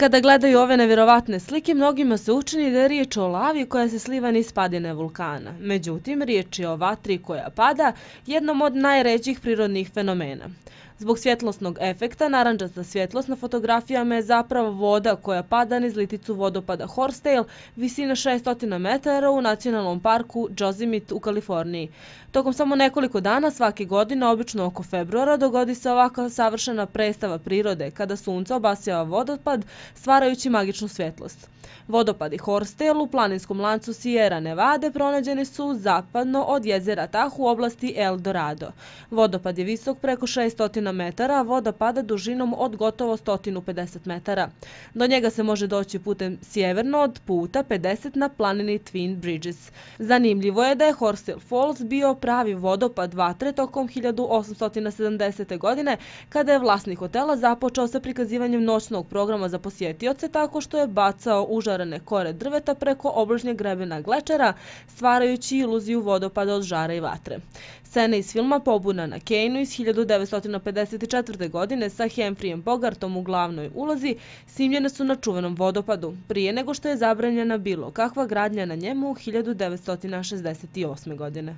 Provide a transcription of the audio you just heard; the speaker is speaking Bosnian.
Kada gledaju ove nevjerovatne slike, mnogima se učini da je riječ o lavi koja se sliva niz padine vulkana. Međutim, riječ je o vatri koja pada jednom od najređih prirodnih fenomena. Zbog svjetlosnog efekta, naranđasta svjetlost na fotografijama je zapravo voda koja pada niz liticu vodopada Horstale, visina 600 metara u nacionalnom parku Jozimit u Kaliforniji. Tokom samo nekoliko dana svake godine, obično oko februara, dogodi se ovakva savršena prestava prirode kada sunce obasjava vodopad stvarajući magičnu svjetlost. Vodopadi Horstale u planinskom lancu Sierra Nevada pronađeni su zapadno od jezera Tahu u oblasti El Dorado. Vodopad je visok preko 600 metara visina metara, a voda pada dužinom od gotovo 150 metara. Do njega se može doći putem sjeverno od puta 50 na planini Twin Bridges. Zanimljivo je da je Horsell Falls bio pravi vodopad vatre tokom 1870. godine, kada je vlasnik hotela započeo sa prikazivanjem noćnog programa za posjetioce tako što je bacao užarene kore drveta preko obložnje grebena glečera, stvarajući iluziju vodopada od žara i vatre. Scene iz filma Pobuna na Kejnu iz 1950. 1954. godine sa Hemfrijem Bogartom u glavnoj ulazi simljene su na čuvenom vodopadu, prije nego što je zabranjena bilo kakva gradnja na njemu u 1968. godine.